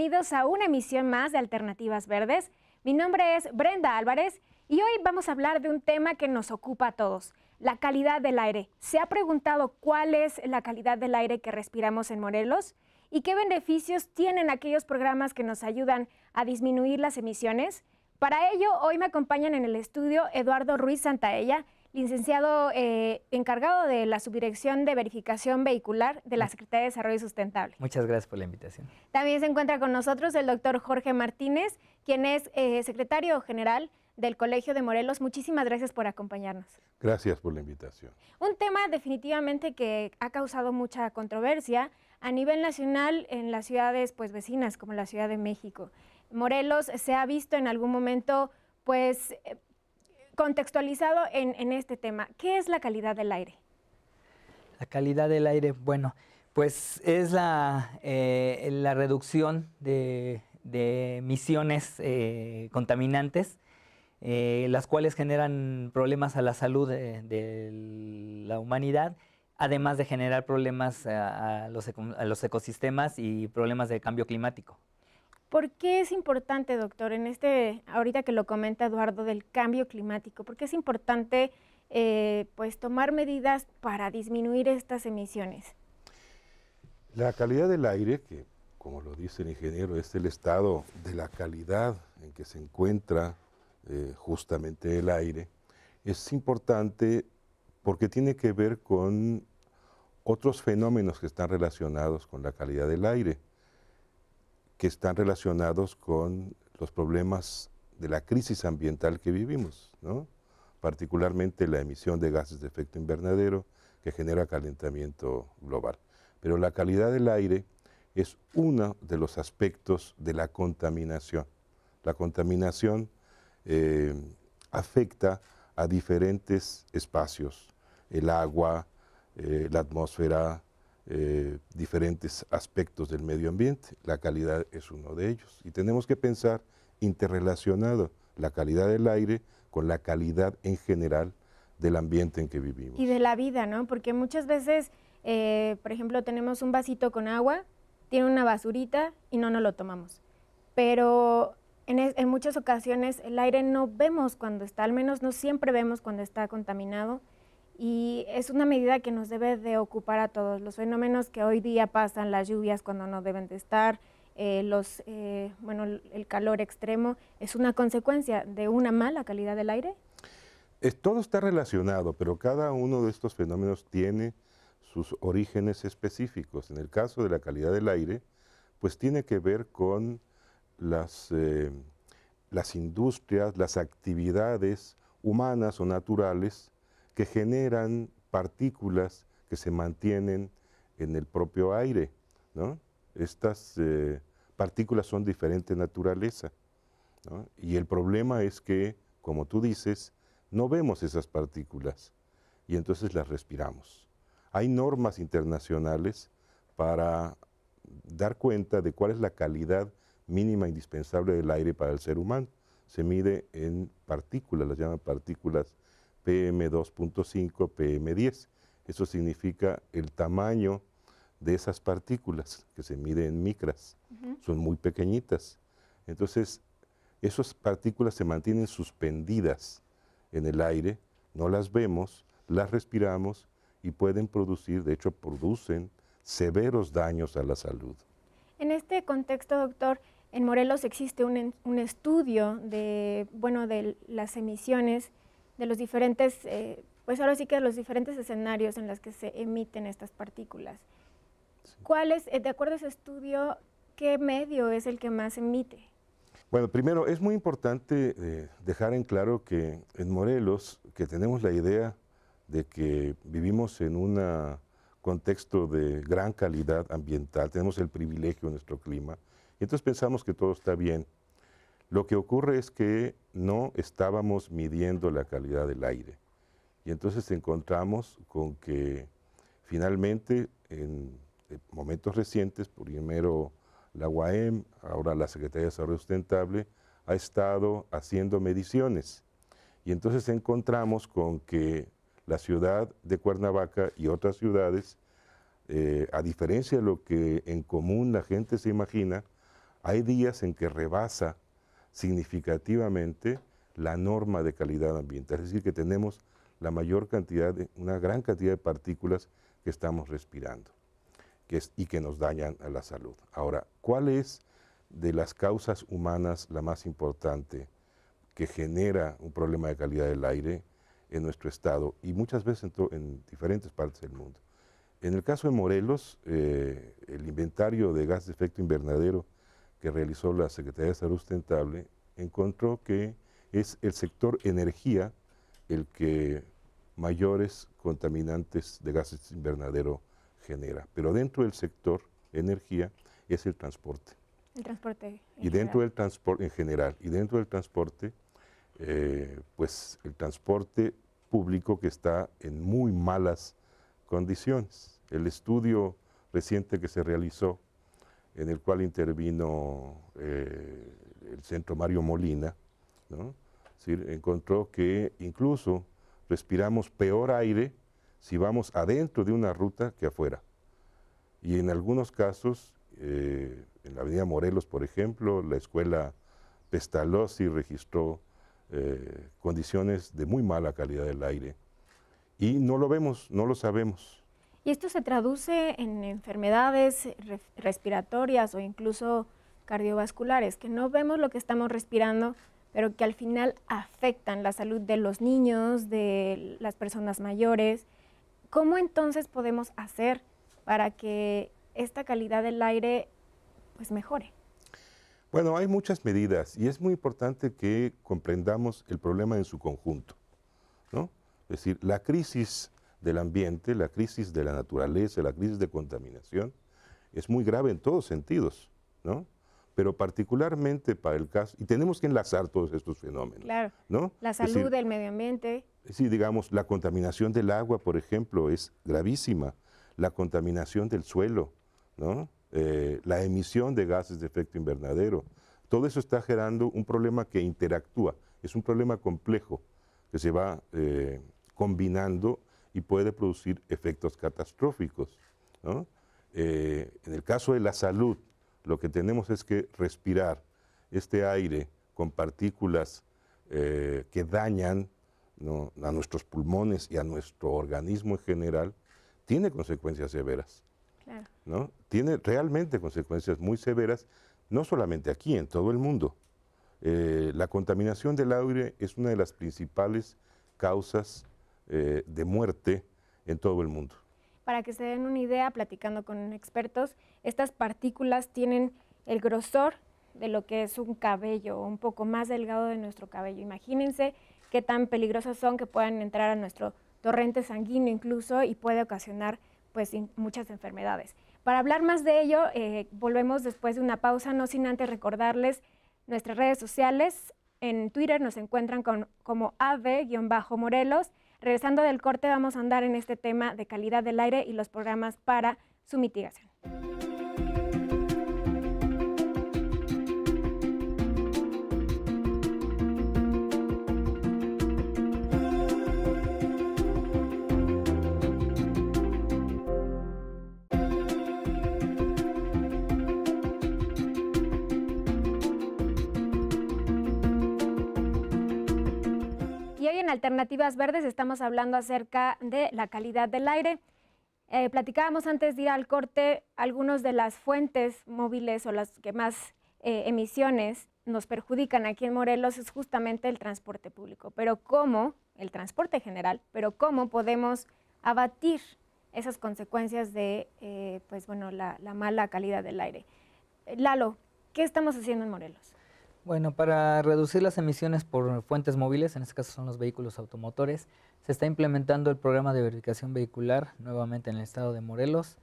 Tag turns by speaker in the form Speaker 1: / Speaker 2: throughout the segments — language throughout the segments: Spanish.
Speaker 1: bienvenidos a una emisión más de Alternativas Verdes. Mi nombre es Brenda Álvarez y hoy vamos a hablar de un tema que nos ocupa a todos, la calidad del aire. ¿Se ha preguntado cuál es la calidad del aire que respiramos en Morelos? ¿Y qué beneficios tienen aquellos programas que nos ayudan a disminuir las emisiones? Para ello, hoy me acompañan en el estudio Eduardo Ruiz Santaella, licenciado eh, encargado de la Subdirección de Verificación Vehicular de la mm. Secretaría de Desarrollo Sustentable.
Speaker 2: Muchas gracias por la invitación.
Speaker 1: También se encuentra con nosotros el doctor Jorge Martínez, quien es eh, secretario general del Colegio de Morelos. Muchísimas gracias por acompañarnos.
Speaker 3: Gracias por la invitación.
Speaker 1: Un tema definitivamente que ha causado mucha controversia a nivel nacional en las ciudades pues, vecinas como la Ciudad de México. Morelos se ha visto en algún momento pues eh, contextualizado en, este tema, ¿qué es la calidad del aire?
Speaker 2: La calidad del aire, bueno, pues es la, eh, reducción de, emisiones eh, contaminantes, eh, las cuales generan problemas a la salud de, la humanidad, además de generar problemas a los ecosistemas y problemas de cambio climático.
Speaker 1: ¿Por qué es importante, doctor, en este, ahorita que lo comenta Eduardo, del cambio climático, por qué es importante eh, pues tomar medidas para disminuir estas emisiones?
Speaker 3: La calidad del aire, que como lo dice el ingeniero, es el estado de la calidad en que se encuentra eh, justamente el aire, es importante porque tiene que ver con otros fenómenos que están relacionados con la calidad del aire que están relacionados con los problemas de la crisis ambiental que vivimos, particularmente la emisión de gases de efecto invernadero que genera calentamiento global. Pero la calidad del aire es uno de los aspectos de la contaminación. La contaminación eh, afecta a diferentes espacios, el agua, eh, la atmósfera, eh, diferentes aspectos del medio ambiente. La calidad es uno de ellos. Y tenemos que pensar interrelacionado la calidad del aire con la calidad en general del ambiente en que vivimos.
Speaker 1: Y de la vida, ¿no? Porque muchas veces, eh, por ejemplo, tenemos un vasito con agua, tiene una basurita y no nos lo tomamos. Pero en, en muchas ocasiones el aire no vemos cuando está, al menos no siempre vemos cuando está contaminado y es una medida que nos debe de ocupar a todos. Los fenómenos que hoy día pasan, las lluvias cuando no deben de estar, eh, los, eh, bueno, el calor extremo, es una consecuencia de una mala calidad del aire.
Speaker 3: todo está relacionado, pero cada uno de estos fenómenos tiene sus orígenes específicos. En el caso de la calidad del aire, pues tiene que ver con las, eh, las industrias, las actividades humanas o naturales que generan partículas que se mantienen en el propio aire. Estas eh, partículas son diferente naturaleza. Y el problema es que, como tú dices, no vemos esas partículas y entonces las respiramos. Hay normas internacionales para dar cuenta de cuál es la calidad mínima indispensable del aire para el ser humano. Se mide en partículas, las llaman partículas PM2.5, PM10. Eso significa el tamaño de esas partículas que se miden en micras. Son muy pequeñitas. Entonces, esas partículas se mantienen suspendidas en el aire, no las vemos, las respiramos y pueden producir, de hecho producen, severos daños a la salud.
Speaker 1: En este contexto, doctor, en Morelos existe un, estudio de, bueno, de las emisiones de los diferentes, eh, pues ahora sí que los diferentes escenarios en los que se emiten estas partículas. ¿Cuál es, eh, de acuerdo a ese estudio, qué medio es el que más emite?
Speaker 3: Bueno, primero es muy importante eh, dejar en claro que en Morelos, que tenemos la idea de que vivimos en un contexto de gran calidad ambiental, tenemos el privilegio de nuestro clima, y entonces pensamos que todo está bien, lo que ocurre es que no estábamos midiendo la calidad del aire. Y entonces encontramos con que finalmente en eh, momentos recientes, primero la UAM, ahora la Secretaría de Desarrollo Sustentable, ha estado haciendo mediciones. Y entonces encontramos con que la ciudad de Cuernavaca y otras ciudades, eh, a diferencia de lo que en común la gente se imagina, hay días en que rebasa significativamente la norma de calidad ambiental. Es decir, que tenemos la mayor cantidad, una gran cantidad de partículas que estamos respirando y que nos dañan a la salud. Ahora, ¿cuál es de las causas humanas la más importante que genera un problema de calidad del aire en nuestro estado y muchas veces en, diferentes partes del mundo? En el caso de Morelos, eh, el inventario de gas de efecto invernadero que realizó la Secretaría de Salud Sustentable encontró que es el sector energía el que mayores contaminantes de gases invernadero genera. Pero dentro del sector energía es el transporte.
Speaker 1: El transporte. y dentro del
Speaker 3: transporte en general. Y dentro del transporte, eh, pues el transporte público que está en muy malas condiciones. El estudio reciente que se realizó en el cual intervino eh, el centro Mario Molina, encontró que incluso respiramos peor aire si vamos adentro de una ruta que afuera. Y en algunos casos, eh, en la avenida Morelos, por ejemplo, la escuela Pestalozzi registró eh, condiciones de muy mala calidad del aire. Y no lo vemos, no lo sabemos.
Speaker 1: Y esto se traduce en enfermedades respiratorias o incluso cardiovasculares, que no vemos lo que estamos respirando, pero que al final afectan la salud de los niños, de las personas mayores. ¿Cómo entonces podemos hacer para que esta calidad del aire pues mejore?
Speaker 3: Bueno, hay muchas medidas y es muy importante que comprendamos el problema en su conjunto. ¿no? Es decir, la crisis del ambiente, la crisis de la naturaleza, la crisis de contaminación, es muy grave en todos sentidos, ¿no? Pero particularmente para el caso, y tenemos que enlazar todos estos fenómenos. ¿no? La salud, el
Speaker 1: del medio ambiente.
Speaker 3: Sí, digamos, la contaminación del agua, por ejemplo, es gravísima. La contaminación del suelo, ¿no? Eh, la emisión de gases de efecto invernadero. Todo eso está generando un problema que interactúa. Es un problema complejo que se va eh, combinando y puede producir efectos catastróficos. Eh, en el caso de la salud, lo que tenemos es que respirar este aire con partículas eh, que dañan a nuestros pulmones y a nuestro organismo en general, tiene consecuencias severas. ¿no? Tiene realmente consecuencias muy severas, no solamente aquí, en todo el mundo. Eh, la contaminación del aire es una de las principales causas eh, de muerte en todo el mundo.
Speaker 1: Para que se den una idea, platicando con expertos, estas partículas tienen el grosor de lo que es un cabello, un poco más delgado de nuestro cabello. Imagínense qué tan peligrosas son que pueden entrar a nuestro torrente sanguíneo incluso y puede ocasionar pues muchas enfermedades. Para hablar más de ello, eh, volvemos después de una pausa, no sin antes recordarles nuestras redes sociales. En Twitter nos encuentran con, como ave-morelos Regresando del corte vamos a andar en este tema de calidad del aire y los programas para su mitigación. Alternativas Verdes estamos hablando acerca de la calidad del aire. Eh, platicábamos antes de ir al corte algunas de las fuentes móviles o las que más eh, emisiones nos perjudican aquí en Morelos es justamente el transporte público. Pero cómo, el transporte general, pero cómo podemos abatir esas consecuencias de eh, pues bueno, la, la mala calidad del aire. Lalo, ¿qué estamos haciendo en Morelos?
Speaker 2: Bueno, para reducir las emisiones por fuentes móviles, en este caso son los vehículos automotores, se está implementando el programa de verificación vehicular nuevamente en el estado de Morelos,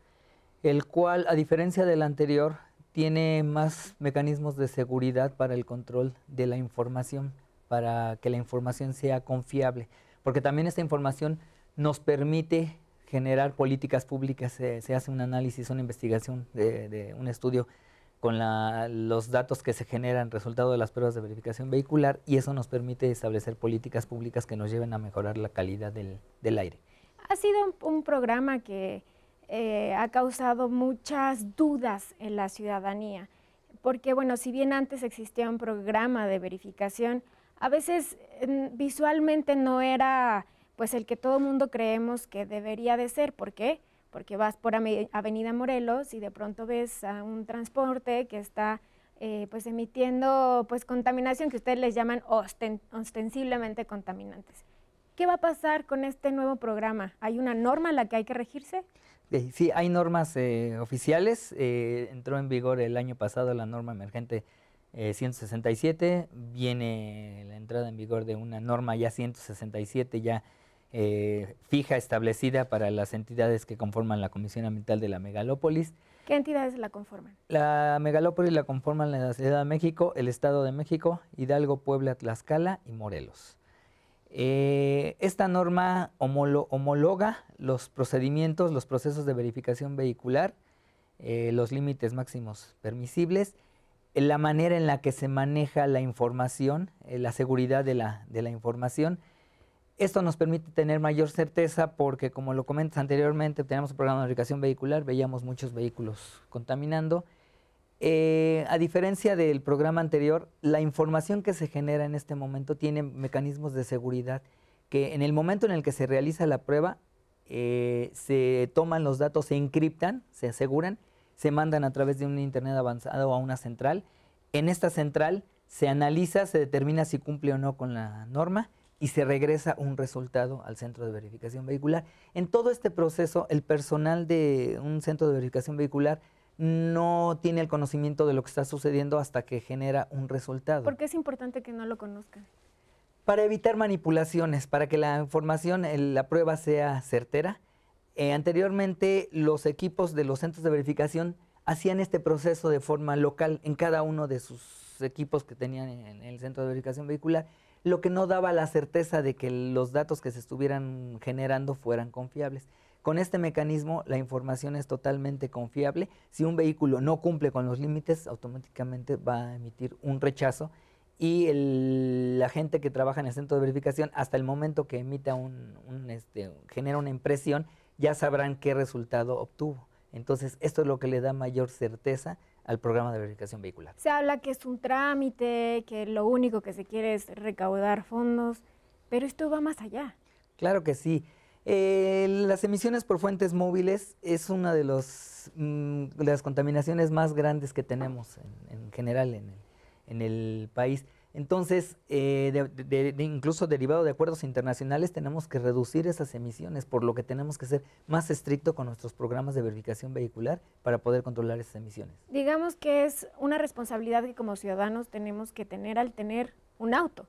Speaker 2: el cual, a diferencia del anterior, tiene más mecanismos de seguridad para el control de la información, para que la información sea confiable, porque también esta información nos permite generar políticas públicas, se hace un análisis, una investigación, de un estudio con los datos que se generan resultado de las pruebas de verificación vehicular y eso nos permite establecer políticas públicas que nos lleven a mejorar la calidad del, aire.
Speaker 1: Ha sido un, programa que eh, ha causado muchas dudas en la ciudadanía, porque bueno, si bien antes existía un programa de verificación, a veces mm, visualmente no era pues el que todo mundo creemos que debería de ser. ¿Por qué? porque vas por Avenida Morelos y de pronto ves a un transporte que está eh, pues emitiendo pues contaminación que ustedes les llaman ostensiblemente contaminantes. ¿Qué va a pasar con este nuevo programa? ¿Hay una norma a la que hay que regirse?
Speaker 2: Sí, hay normas eh, oficiales. Eh, entró en vigor el año pasado la norma emergente 167. Viene la entrada en vigor de una norma ya 167 ya eh, fija establecida para las entidades que conforman la Comisión Ambiental de la Megalópolis.
Speaker 1: ¿Qué entidades la conforman?
Speaker 2: La megalópolis la conforman la Ciudad de México, el Estado de México, Hidalgo, Puebla, Tlaxcala y Morelos. Eh, esta norma homologa los procedimientos, los procesos de verificación vehicular, eh, los límites máximos permisibles, la manera en la que se maneja la información, la seguridad de la información, esto nos permite tener mayor certeza porque, como lo comentas anteriormente, teníamos un programa de ubicación vehicular, veíamos muchos vehículos contaminando. Eh, a diferencia del programa anterior, la información que se genera en este momento tiene mecanismos de seguridad que en el momento en el que se realiza la prueba, eh, se toman los datos, se encriptan, se aseguran, se mandan a través de un Internet avanzado a una central. En esta central se analiza, se determina si cumple o no con la norma y se regresa un resultado al centro de verificación vehicular. En todo este proceso, el personal de un centro de verificación vehicular no tiene el conocimiento de lo que está sucediendo hasta que genera un resultado. ¿Por
Speaker 1: qué es importante que no lo conozcan?
Speaker 2: Para evitar manipulaciones, para que la información, eh, la prueba sea certera. Eh, anteriormente, los equipos de los centros de verificación hacían este proceso de forma local en cada uno de sus equipos que tenían en el centro de verificación vehicular lo que no daba la certeza de que los datos que se estuvieran generando fueran confiables. Con este mecanismo la información es totalmente confiable. Si un vehículo no cumple con los límites, automáticamente va a emitir un rechazo y la gente que trabaja en el centro de verificación, hasta el momento que emita un, este, genera una impresión, ya sabrán qué resultado obtuvo. Entonces, esto es lo que le da mayor certeza al programa de verificación vehicular.
Speaker 1: Se habla que es un trámite, que lo único que se quiere es recaudar fondos, pero esto va más allá.
Speaker 2: Claro que sí. Eh, las emisiones por fuentes móviles es una de, los, mm, las contaminaciones más grandes que tenemos en, general en el, en el país. Entonces, eh, de, incluso derivado de acuerdos internacionales, tenemos que reducir esas emisiones, por lo que tenemos que ser más estrictos con nuestros programas de verificación vehicular para poder controlar esas emisiones.
Speaker 1: Digamos que es una responsabilidad que como ciudadanos tenemos que tener al tener un auto,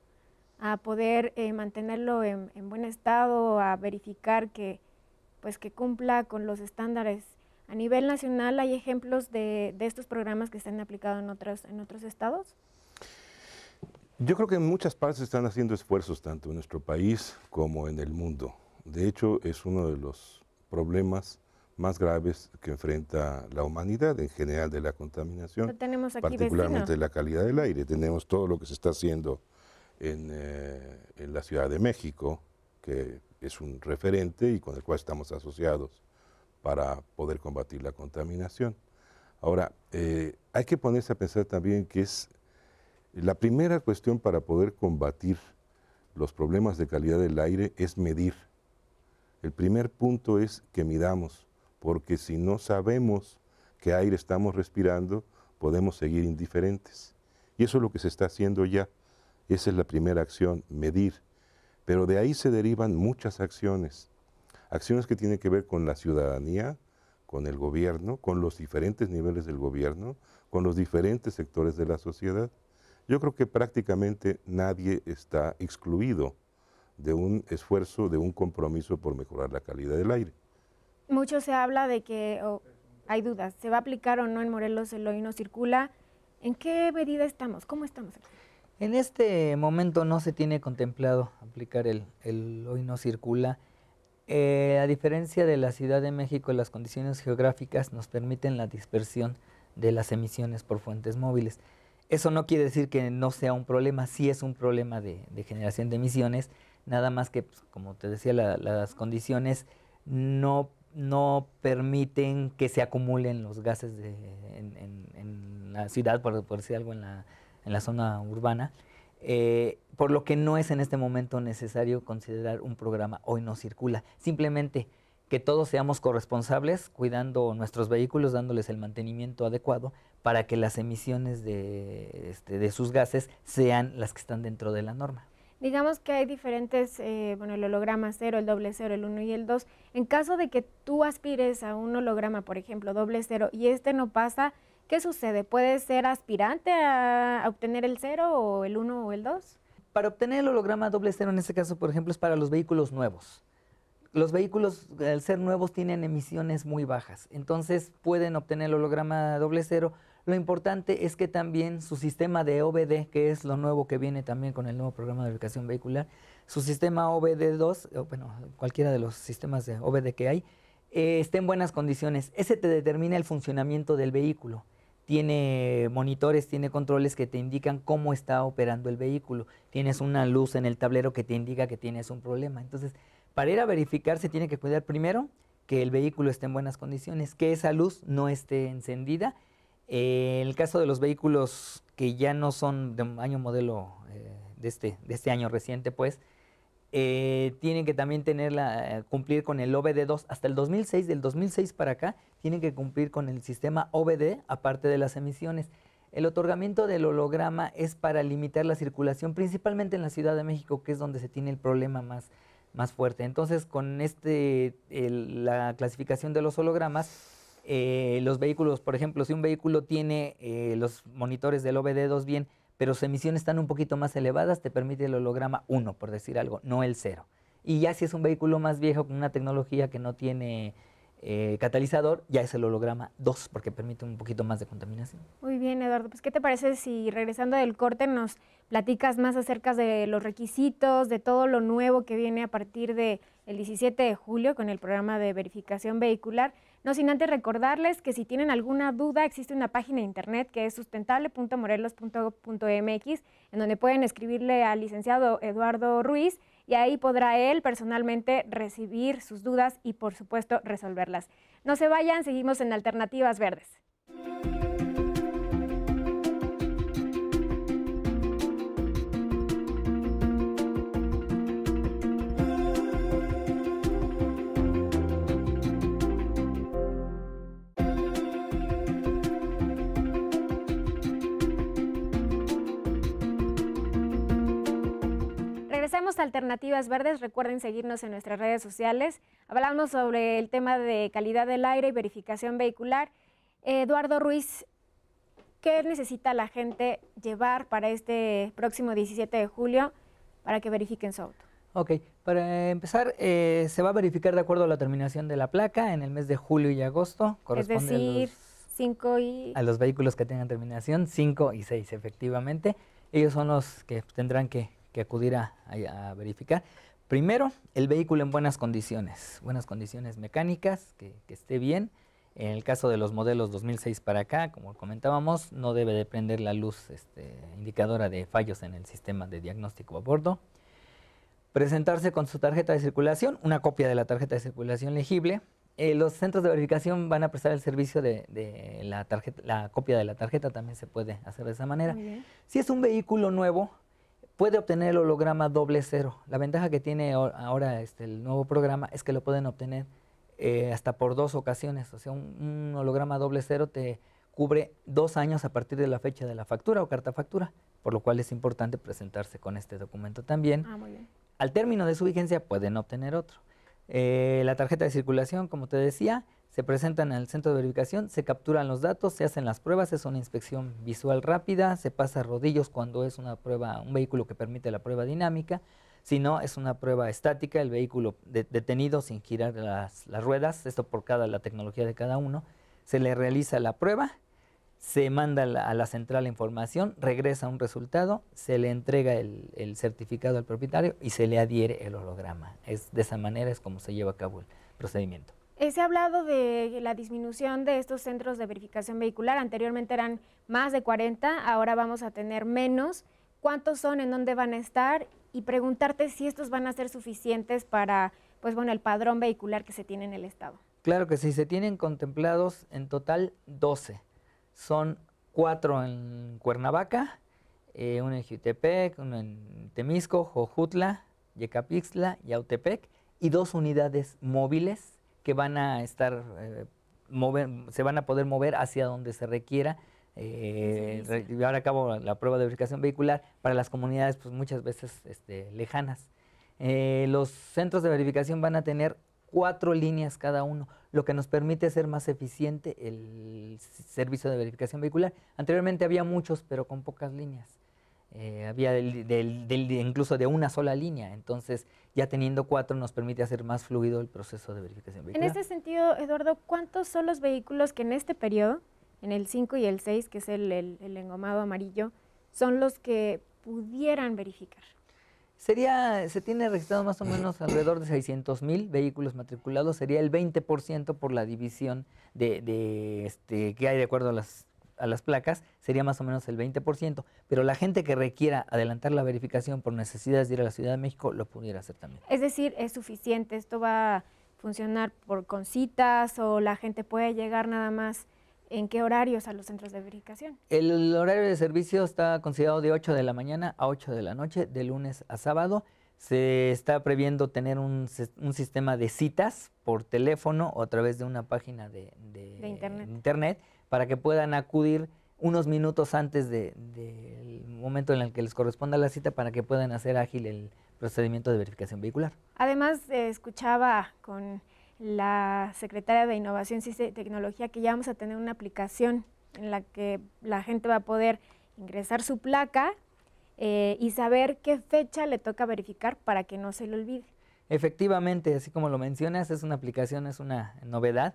Speaker 1: a poder eh, mantenerlo en, buen estado, a verificar que, pues, que cumpla con los estándares. A nivel nacional hay ejemplos de, estos programas que se aplicados en otros, en otros estados.
Speaker 3: Yo creo que en muchas partes están haciendo esfuerzos, tanto en nuestro país como en el mundo. De hecho, es uno de los problemas más graves que enfrenta la humanidad en general de la contaminación, tenemos aquí particularmente la calidad del aire. Tenemos todo lo que se está haciendo eh, en, la Ciudad de México, que es un referente y con el cual estamos asociados para poder combatir la contaminación. Ahora, eh, hay que ponerse a pensar también que es la primera cuestión para poder combatir los problemas de calidad del aire es medir. El primer punto es que midamos, porque si no sabemos qué aire estamos respirando, podemos seguir indiferentes. Y eso es lo que se está haciendo ya. Esa es la primera acción, medir. Pero de ahí se derivan muchas acciones. Acciones que tienen que ver con la ciudadanía, con el gobierno, con los diferentes niveles del gobierno, con los diferentes sectores de la sociedad. Yo creo que prácticamente nadie está excluido de un esfuerzo, de un compromiso por mejorar la calidad del aire.
Speaker 1: Mucho se habla de que hay dudas, ¿se va a aplicar o no en Morelos el hoy no circula? ¿En qué medida estamos? ¿Cómo estamos
Speaker 2: En este momento no se tiene contemplado aplicar el, hoy no circula. Eh, a diferencia de la Ciudad de México, las condiciones geográficas nos permiten la dispersión de las emisiones por fuentes móviles. Eso no quiere decir que no sea un problema, sí es un problema de, generación de emisiones, nada más que, pues, como te decía, las condiciones no, no permiten que se acumulen los gases en, la ciudad, por, decir algo, en la, zona urbana. Eh, por lo que no es en este momento necesario considerar un programa hoy no circula. Simplemente que todos seamos corresponsables cuidando nuestros vehículos, dándoles el mantenimiento adecuado para que las emisiones de, este, sus gases sean las que están dentro de la norma.
Speaker 1: Digamos que hay diferentes, eh, bueno, el holograma 0, el doble 0, el 1 y el 2. En caso de que tú aspires a un holograma, por ejemplo, doble cero y este no pasa, ¿qué sucede? ¿Puedes ser aspirante a, obtener el cero o el 1 o el 2?
Speaker 2: Para obtener el holograma doble cero, en este caso, por ejemplo, es para los vehículos nuevos los vehículos, al ser nuevos, tienen emisiones muy bajas, entonces pueden obtener el holograma doble cero. Lo importante es que también su sistema de OBD, que es lo nuevo que viene también con el nuevo programa de educación vehicular, su sistema OBD2, bueno, cualquiera de los sistemas de OBD que hay, eh, esté en buenas condiciones. Ese te determina el funcionamiento del vehículo. Tiene monitores, tiene controles que te indican cómo está operando el vehículo. Tienes una luz en el tablero que te indica que tienes un problema. Entonces, para ir a verificar se tiene que cuidar primero que el vehículo esté en buenas condiciones, que esa luz no esté encendida. Eh, en el caso de los vehículos que ya no son de año modelo eh, este, de, este, año reciente, pues, eh, tienen que también cumplir con el OBD2 hasta el 2006, del 2006 para acá, tienen que cumplir con el sistema OBD aparte de las emisiones. El otorgamiento del holograma es para limitar la circulación, principalmente en la Ciudad de México, que es donde se tiene el problema más, más fuerte. Entonces, con este, la clasificación de los hologramas, eh, los vehículos, por ejemplo, si un vehículo tiene eh, los monitores del OBD2 bien, pero sus emisiones están un poquito más elevadas, te permite el holograma 1, por decir algo, no el 0. Y ya si es un vehículo más viejo con una tecnología que no tiene eh, catalizador, ya es el holograma 2, porque permite un poquito más de contaminación.
Speaker 1: Muy bien, Eduardo. Pues, ¿qué te parece si regresando del corte nos platicas más acerca de los requisitos, de todo lo nuevo que viene a partir del el 17 de julio con el programa de verificación vehicular. No sin antes recordarles que si tienen alguna duda, existe una página internet que es sustentable.morelos.mx, en donde pueden escribirle al licenciado Eduardo Ruiz y ahí podrá él personalmente recibir sus dudas y por supuesto resolverlas. No se vayan, seguimos en Alternativas Verdes. Alternativas Verdes. Recuerden seguirnos en nuestras redes sociales. Hablamos sobre el tema de calidad del aire y verificación vehicular. Eduardo Ruiz, ¿qué necesita la gente llevar para este próximo 17 de julio para que verifiquen su auto?
Speaker 2: Ok, para empezar, eh, se va a verificar de acuerdo a la terminación de la placa en el mes de julio y agosto. es decir,
Speaker 1: 5 y... A
Speaker 2: los vehículos que tengan terminación 5 y 6, efectivamente. Ellos son los que tendrán que acudir a, verificar. Primero, el vehículo en buenas condiciones, buenas condiciones mecánicas, que, esté bien. En el caso de los modelos 2006 para acá, como comentábamos, no debe de prender la luz este, indicadora de fallos en el sistema de diagnóstico a bordo. Presentarse con su tarjeta de circulación, una copia de la tarjeta de circulación legible, eh, los centros de verificación van a prestar el servicio de la tarjeta, la copia de la tarjeta también se puede hacer de esa manera. Si es un vehículo nuevo, puede obtener el holograma doble cero. La ventaja que tiene ahora este, el nuevo programa es que lo pueden obtener eh, hasta por dos ocasiones. O sea, un, holograma doble cero te cubre dos años a partir de la fecha de la factura o carta factura, por lo cual es importante presentarse con este documento también. Ah, muy bien. Al término de su vigencia pueden obtener otro. Eh, la tarjeta de circulación, como te decía, se presentan al centro de verificación, se capturan los datos, se hacen las pruebas, es una inspección visual rápida, se pasa a rodillos cuando es una prueba, un vehículo que permite la prueba dinámica, si no es una prueba estática, el vehículo detenido sin girar las, ruedas, esto por cada la tecnología de cada uno, se le realiza la prueba, se manda a la central la información, regresa un resultado, se le entrega el, el certificado al propietario y se le adhiere el holograma. Es, de esa manera es como se lleva a cabo el procedimiento.
Speaker 1: Eh, se ha hablado de la disminución de estos centros de verificación vehicular. Anteriormente eran más de 40, ahora vamos a tener menos. ¿Cuántos son? ¿En dónde van a estar? Y preguntarte si estos van a ser suficientes para, pues bueno, el padrón vehicular que se tiene en el Estado.
Speaker 2: Claro que sí, se tienen contemplados en total 12. Son cuatro en Cuernavaca, eh, uno en Jutepec, uno en Temisco, Jojutla, Yecapixtla y Autepec, y dos unidades móviles que van a estar, eh, se van a poder mover hacia donde se requiera llevar a cabo la prueba de verificación vehicular para las comunidades pues, muchas veces este, lejanas. Eh, los centros de verificación van a tener cuatro líneas cada uno, lo que nos permite ser más eficiente el servicio de verificación vehicular. Anteriormente había muchos, pero con pocas líneas. Eh, había del, incluso de una sola línea. Entonces, ya teniendo cuatro nos permite hacer más fluido el proceso de verificación En este
Speaker 1: sentido, Eduardo, ¿cuántos son los vehículos que en este periodo, en el 5 y el 6, que es el, engomado amarillo, son los que pudieran verificar?
Speaker 2: Sería, se tiene registrado más o menos alrededor de 600 mil vehículos matriculados, sería el 20% por la división de, de este, que hay de acuerdo a las a las placas sería más o menos el 20%, pero la gente que requiera adelantar la verificación por necesidades de ir a la Ciudad de México lo pudiera hacer también.
Speaker 1: Es decir, es suficiente, esto va a funcionar por con citas o la gente puede llegar nada más ¿En qué horarios a los centros de verificación?
Speaker 2: El horario de servicio está considerado de 8 de la mañana a 8 de la noche, de lunes a sábado. Se está previendo tener un, sistema de citas por teléfono o a través de una página de, internet. para que puedan acudir unos minutos antes del momento en el que les corresponda la cita para que puedan hacer ágil el procedimiento de verificación vehicular.
Speaker 1: Además, eh, escuchaba con la secretaria de Innovación, y Tecnología que ya vamos a tener una aplicación en la que la gente va a poder ingresar su placa eh, y saber qué fecha le toca verificar para que no se le olvide.
Speaker 2: Efectivamente, así como lo mencionas, es una aplicación, es una novedad.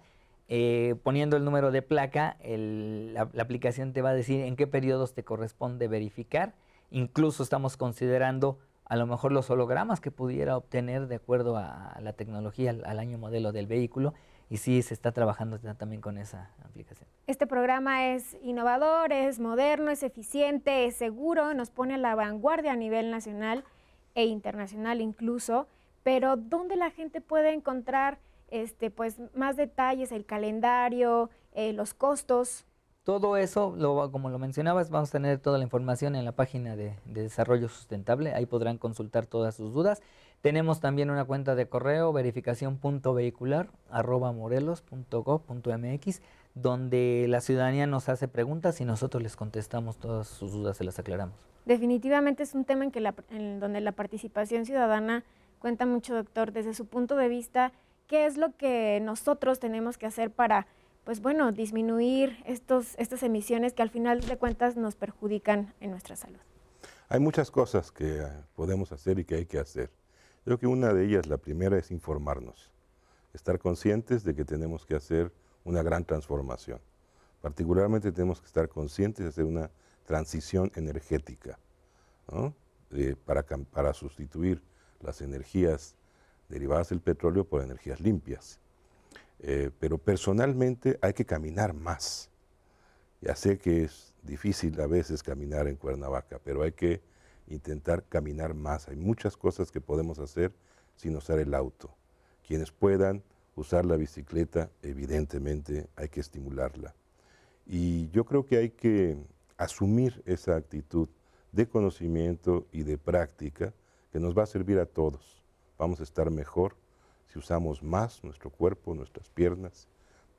Speaker 2: Eh, poniendo el número de placa, la, aplicación te va a decir en qué periodos te corresponde verificar. Incluso estamos considerando a lo mejor los hologramas que pudiera obtener de acuerdo a, la tecnología, al año modelo del vehículo y sí, se está trabajando también con esa aplicación.
Speaker 1: Este programa es innovador, es moderno, es eficiente, es seguro, nos pone a la vanguardia a nivel nacional e internacional incluso, pero ¿dónde la gente puede encontrar este, pues, más detalles, el calendario, eh, los costos?
Speaker 2: Todo eso, como lo mencionabas, vamos a tener toda la información en la página de, de Desarrollo Sustentable, ahí podrán consultar todas sus dudas tenemos también una cuenta de correo morelos.gov.mx, donde la ciudadanía nos hace preguntas y nosotros les contestamos todas sus dudas, se las aclaramos.
Speaker 1: Definitivamente es un tema en, que en donde la participación ciudadana cuenta mucho, doctor, desde su punto de vista, ¿qué es lo que nosotros tenemos que hacer para, pues bueno, disminuir estos, estas emisiones que al final de cuentas nos perjudican en nuestra salud?
Speaker 3: Hay muchas cosas que eh, podemos hacer y que hay que hacer. Creo que una de ellas, la primera, es informarnos, estar conscientes de que tenemos que hacer una gran transformación. Particularmente tenemos que estar conscientes de hacer una transición energética para, para sustituir las energías derivadas del petróleo por energías limpias. Eh, pero personalmente hay que caminar más. Ya sé que es difícil a veces caminar en Cuernavaca, pero hay que intentar caminar más. Hay muchas cosas que podemos hacer sin usar el auto. Quienes puedan usar la bicicleta, evidentemente hay que estimularla. Y yo creo que hay que asumir esa actitud de conocimiento y de práctica que nos va a servir a todos. Vamos a estar mejor si usamos más nuestro cuerpo, nuestras piernas.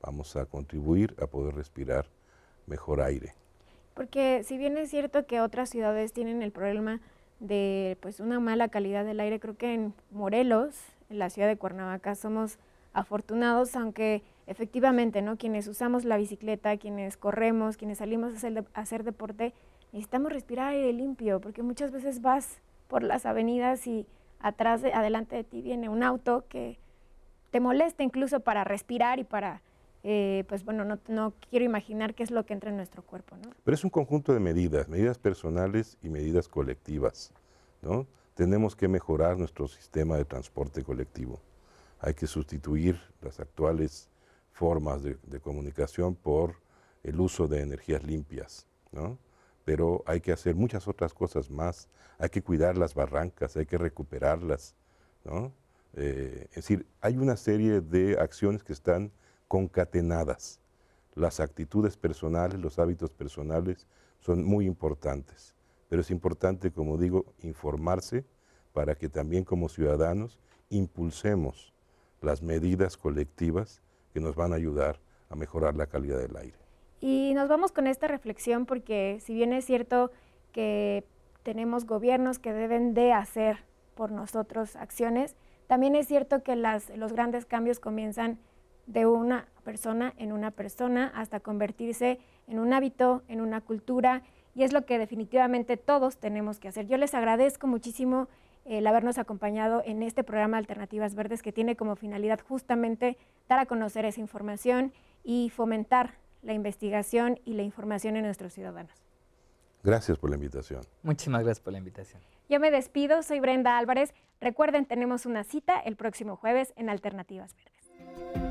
Speaker 3: Vamos a contribuir a poder respirar mejor aire.
Speaker 1: Porque si bien es cierto que otras ciudades tienen el problema de pues una mala calidad del aire, creo que en Morelos, en la ciudad de Cuernavaca, somos afortunados, aunque efectivamente, ¿no? Quienes usamos la bicicleta, quienes corremos, quienes salimos a hacer, deporte, necesitamos respirar aire limpio, porque muchas veces vas por las avenidas y atrás, de, adelante de ti viene un auto que te molesta incluso para respirar y para eh, pues bueno, no, quiero imaginar qué es lo que entra en nuestro cuerpo. ¿no?
Speaker 3: Pero es un conjunto de medidas, medidas personales y medidas colectivas. ¿no? Tenemos que mejorar nuestro sistema de transporte colectivo. Hay que sustituir las actuales formas de, comunicación por el uso de energías limpias. ¿no? Pero hay que hacer muchas otras cosas más. Hay que cuidar las barrancas, hay que recuperarlas. ¿no? Eh, es decir, hay una serie de acciones que están concatenadas. Las actitudes personales, los hábitos personales son muy importantes, pero es importante, como digo, informarse para que también como ciudadanos impulsemos las medidas colectivas que nos van a ayudar a mejorar la calidad del aire.
Speaker 1: Y nos vamos con esta reflexión porque si bien es cierto que tenemos gobiernos que deben de hacer por nosotros acciones, también es cierto que las, los grandes cambios comienzan de una persona en una persona hasta convertirse en un hábito, en una cultura, y es lo que definitivamente todos tenemos que hacer. Yo les agradezco muchísimo eh, el habernos acompañado en este programa Alternativas Verdes que tiene como finalidad justamente dar a conocer esa información y fomentar la investigación y la información en nuestros ciudadanos.
Speaker 2: Gracias por la invitación. Muchísimas gracias por la invitación.
Speaker 1: Yo me despido, soy Brenda Álvarez. Recuerden, tenemos una cita el próximo jueves en Alternativas Verdes.